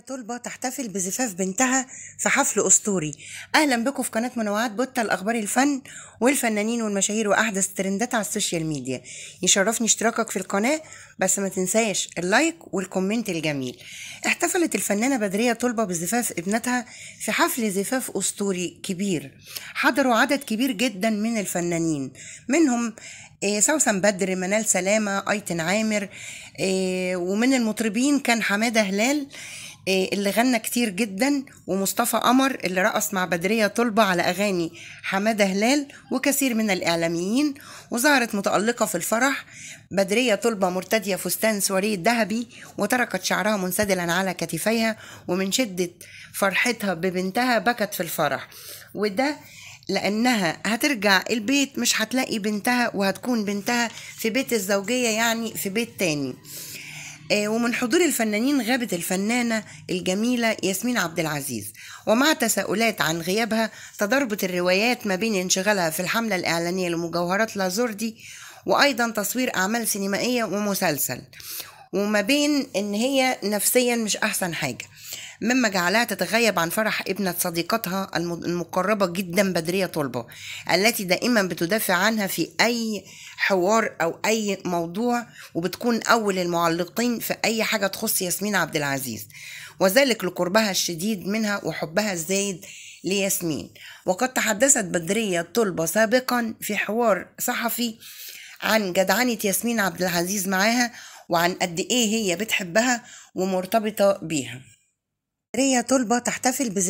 طلبة تحتفل بزفاف بنتها في حفل أسطوري أهلا بكم في قناة منوعات بوتا الأخبار الفن والفنانين والمشاهير وأحدث ترندات على السوشيال ميديا يشرفني اشتراكك في القناة بس ما تنساش اللايك والكومنت الجميل احتفلت الفنانة بدرية طلبة بزفاف ابنتها في حفل زفاف أسطوري كبير حضروا عدد كبير جدا من الفنانين منهم آه، سوسن بدر منال سلامة أيتن عامر آه، ومن المطربين كان حمادة هلال آه، اللي غنى كتير جدا ومصطفى قمر اللي رقص مع بدرية طلبة على أغاني حمادة هلال وكثير من الإعلاميين وظهرت متألقة في الفرح بدرية طلبة مرتدية فستان سوري ذهبي وتركت شعرها منسدلا على كتفيها ومن شدة فرحتها ببنتها بكت في الفرح وده لانها هترجع البيت مش هتلاقي بنتها وهتكون بنتها في بيت الزوجيه يعني في بيت تاني آه، ومن حضور الفنانين غابت الفنانة الجميلة ياسمين عبد العزيز ومع تساؤلات عن غيابها تضربت الروايات ما بين انشغالها في الحملة الإعلانية لمجوهرات لازوردي وأيضا تصوير أعمال سينمائية ومسلسل وما بين ان هي نفسيا مش احسن حاجه مما جعلها تتغيب عن فرح ابنة صديقتها المقربة جدا بدرية طلبة التي دائما بتدافع عنها في أي حوار أو أي موضوع وبتكون أول المعلقين في أي حاجة تخص ياسمين عبد العزيز وذلك لقربها الشديد منها وحبها الزايد لياسمين وقد تحدثت بدرية طلبة سابقا في حوار صحفي عن جدعنة ياسمين عبد العزيز معاها وعن قد إيه هي بتحبها ومرتبطة بيها ريا طلبة تحتفل بذكرى